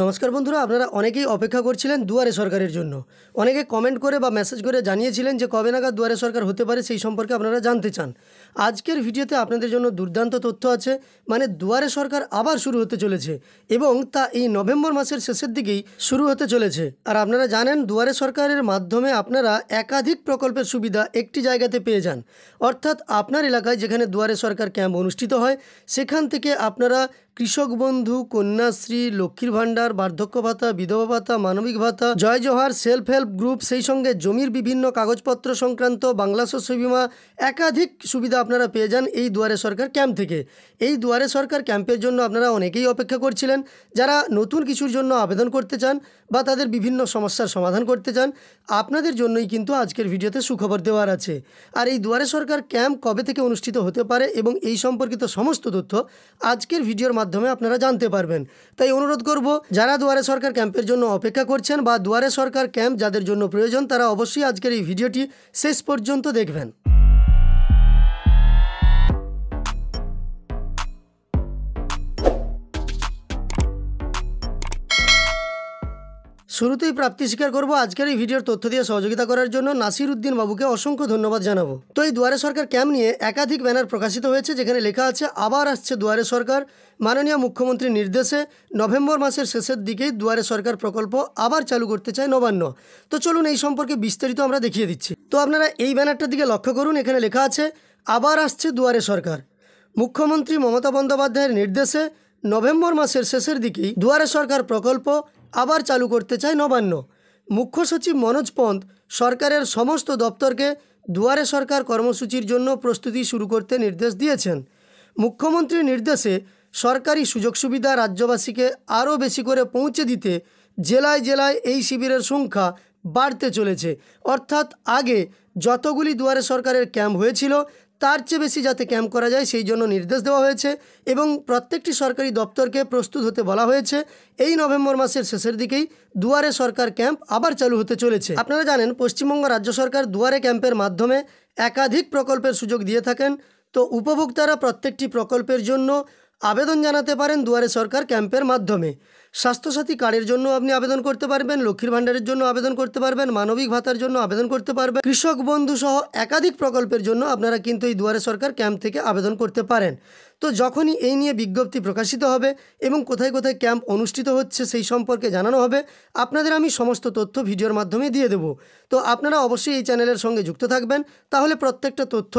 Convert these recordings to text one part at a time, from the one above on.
নমস্কার বন্ধুরা আপনারা অনেকেই অপেক্ষা করছিলেন দুয়ারে সরকারের জন্য অনেকে কমেন্ট করে বা মেসেজ করে জানিয়েছিলেন যে কবে নাগাদ দুয়ারে সরকার হতে পারে সেই সম্পর্কে আপনারা জানতে চান আজকের ভিডিওতে আপনাদের জন্য দুর্দান্ত তথ্য আছে মানে দুয়ারে সরকার আবার শুরু হতে চলেছে এবং তা এই নভেম্বর মাসের শেষের দিকেই শুরু হতে চলেছে আর আপনারা জানেন দুয়ারে সরকারের মাধ্যমে আপনারা একাধিক প্রকল্পের সুবিধা একটি জায়গাতে পেয়ে যান অর্থাৎ আপনার এলাকায় যেখানে দুয়ারে সরকার ক্যাম্প অনুষ্ঠিত হয় সেখান থেকে আপনারা কৃষক বন্ধু কন্যাশ্রী লক্ষ্মীর ভাণ্ডার বার্ধক্য ভাতা বিধবা ভাতা মানবিক ভাতা জয় জোহার সেলফ হেল্প গ্রুপ সেই সঙ্গে জমির বিভিন্ন কাগজপত্র সংক্রান্ত বাংলা শস্য বিমা একাধিক সুবিধা আপনারা পেয়ে যান এই দুয়ারে সরকার ক্যাম্প থেকে এই দুয়ারে সরকার ক্যাম্পের জন্য আপনারা অনেকেই অপেক্ষা করছিলেন যারা নতুন কিছুর জন্য আবেদন করতে চান বা তাদের বিভিন্ন সমস্যার সমাধান করতে চান আপনাদের জন্যই কিন্তু আজকের ভিডিওতে সুখবর দেওয়ার আছে আর এই দুয়ারে সরকার ক্যাম্প কবে থেকে অনুষ্ঠিত হতে পারে এবং এই সম্পর্কিত সমস্ত তথ্য আজকের ভিডিওর মাধ্যমে আপনারা জানতে পারবেন তাই অনুরোধ করব যারা দুয়ারে সরকার ক্যাম্পের জন্য অপেক্ষা করছেন বা দুয়ারে সরকার ক্যাম্প যাদের জন্য প্রয়োজন তারা অবশ্যই আজকের এই ভিডিওটি শেষ পর্যন্ত দেখবেন শুরুতেই প্রাপ্তি স্বীকার করবো আজকের এই ভিডিওর তথ্য দিয়ে সহযোগিতা করার জন্য নাসির উদ্দিন বাবুকে অসংখ্য ধন্যবাদ জানাবো তো এই দুয়ারে সরকার ক্যাম্প নিয়ে একাধিক ব্যানার প্রকাশিত হয়েছে যেখানে লেখা আছে আবার আসছে দুয়ারে সরকার মাননীয় মুখ্যমন্ত্রীর নির্দেশে নভেম্বর মাসের শেষের দিকেই দুয়ারে সরকার প্রকল্প আবার চালু করতে চায় নবান্ন তো চলুন এই সম্পর্কে বিস্তারিত আমরা দেখিয়ে দিচ্ছি তো আপনারা এই ব্যানারটার দিকে লক্ষ্য করুন এখানে লেখা আছে আবার আসছে দুয়ারে সরকার মুখ্যমন্ত্রী মমতা বন্দ্যোপাধ্যায়ের নির্দেশে নভেম্বর মাসের শেষের দিকেই দুয়ারে সরকার প্রকল্প আবার চালু করতে চায় নবান্ন মুখ্য সচিব মনোজ পন্ত সরকারের সমস্ত দপ্তরকে দুয়ারে সরকার কর্মসূচির জন্য প্রস্তুতি শুরু করতে নির্দেশ দিয়েছেন মুখ্যমন্ত্রীর নির্দেশে সরকারি সুযোগ সুবিধা রাজ্যবাসীকে আরও বেশি করে পৌঁছে দিতে জেলায় জেলায় এই শিবিরের সংখ্যা বাড়তে চলেছে অর্থাৎ আগে যতগুলি দুয়ারে সরকারের ক্যাম্প হয়েছিল তার চেয়ে বেশি যাতে ক্যাম্প করা যায় সেই জন্য নির্দেশ দেওয়া হয়েছে এবং প্রত্যেকটি সরকারি দপ্তরকে প্রস্তুত হতে বলা হয়েছে এই নভেম্বর মাসের শেষের দিকেই দুয়ারে সরকার ক্যাম্প আবার চালু হতে চলেছে আপনারা জানেন পশ্চিমবঙ্গ রাজ্য সরকার দুয়ারে ক্যাম্পের মাধ্যমে একাধিক প্রকল্পের সুযোগ দিয়ে থাকেন তো উপভোক্তারা প্রত্যেকটি প্রকল্পের জন্য আবেদন জানাতে পারেন দুয়ারে সরকার ক্যাম্পের মাধ্যমে স্বাস্থ্যসাথী কার্ডের জন্য আপনি আবেদন করতে পারবেন লক্ষ্মীর ভাণ্ডারের জন্য আবেদন করতে পারবেন মানবিক ভাতার জন্য আবেদন করতে পারবেন কৃষক বন্ধু সহ একাধিক প্রকল্পের জন্য আপনারা কিন্তু এই দুয়ারে সরকার ক্যাম্প থেকে আবেদন করতে পারেন তো যখনই এই নিয়ে বিজ্ঞপ্তি প্রকাশিত হবে এবং কোথায় কোথায় ক্যাম্প অনুষ্ঠিত হচ্ছে সেই সম্পর্কে জানানো হবে আপনাদের আমি সমস্ত তথ্য ভিডিওর মাধ্যমে দিয়ে দেব তো আপনারা অবশ্যই এই চ্যানেলের সঙ্গে যুক্ত থাকবেন তাহলে প্রত্যেকটা তথ্য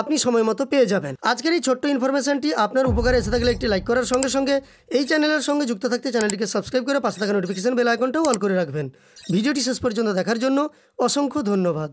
আপনি সময় মতো পেয়ে যাবেন আজকের এই ছোট্ট ইনফরমেশানটি আপনার উপকারে এসে থাকলে একটি লাইক করার সঙ্গে সঙ্গে এই চ্যানেলের সঙ্গে যুক্ত থাকতে চ্যানেলটি চ্যানেলটিকে সাবস্ক্রাইব করে পাশে থাকা নোটিফিকেশান বেল আইকনটাও অল করে রাখবেন ভিডিওটি শেষ পর্যন্ত দেখার জন্য অসংখ্য ধন্যবাদ